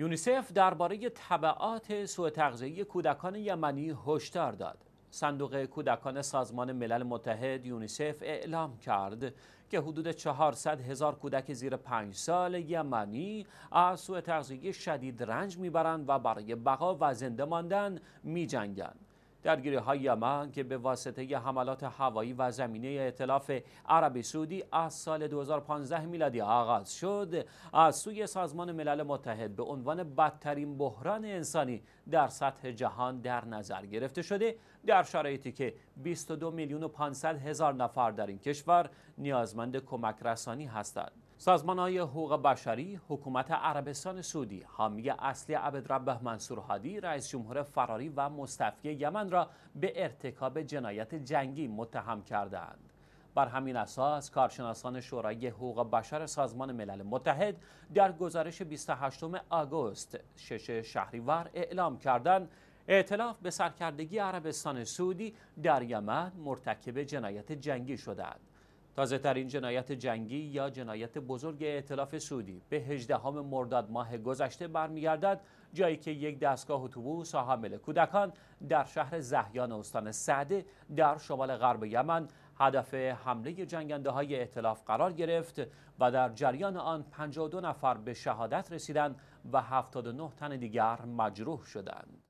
یونیسف درباره طبعات سوء تغذیه کودکان یمنی هشدار داد. صندوق کودکان سازمان ملل متحد یونیسف اعلام کرد که حدود 400 هزار کودک زیر 5 سال یمنی از سوء تغذیه شدید رنج میبرند و برای بقا و زنده ماندن میجنگند. درگیری های یمن که به واسطه حملات هوایی و زمینه اطلاف عربی سعودی از سال 2015 میلادی آغاز شد از سوی سازمان ملل متحد به عنوان بدترین بحران انسانی در سطح جهان در نظر گرفته شده در شرایطی که 22 میلیون و 500 هزار نفر در این کشور نیازمند کمک رسانی هستند سازمان های حقوق بشری حکومت عربستان سعودی حامی اصلی عبدربه منصور هادی رئیس جمهور فراری و مستفی یمن را به ارتکاب جنایت جنگی متهم کردند بر همین اساس کارشناسان شورای حقوق بشر سازمان ملل متحد در گزارش 28 آگوست 6 شهریور اعلام کردند اعتلاف به سرکردگی عربستان سعودی در یمن مرتکب جنایت جنگی شدند تازه ترین جنایت جنگی یا جنایت بزرگ اعتلاف سعودی به 18 مرداد ماه گذشته برمیگردد جایی که یک دستگاه اتوبوس حامل کودکان در شهر زهیان استان سعده در شمال غرب یمن هدف حمله جنگنده های اعتلاف قرار گرفت و در جریان آن 52 نفر به شهادت رسیدند و 79 تن دیگر مجروح شدند.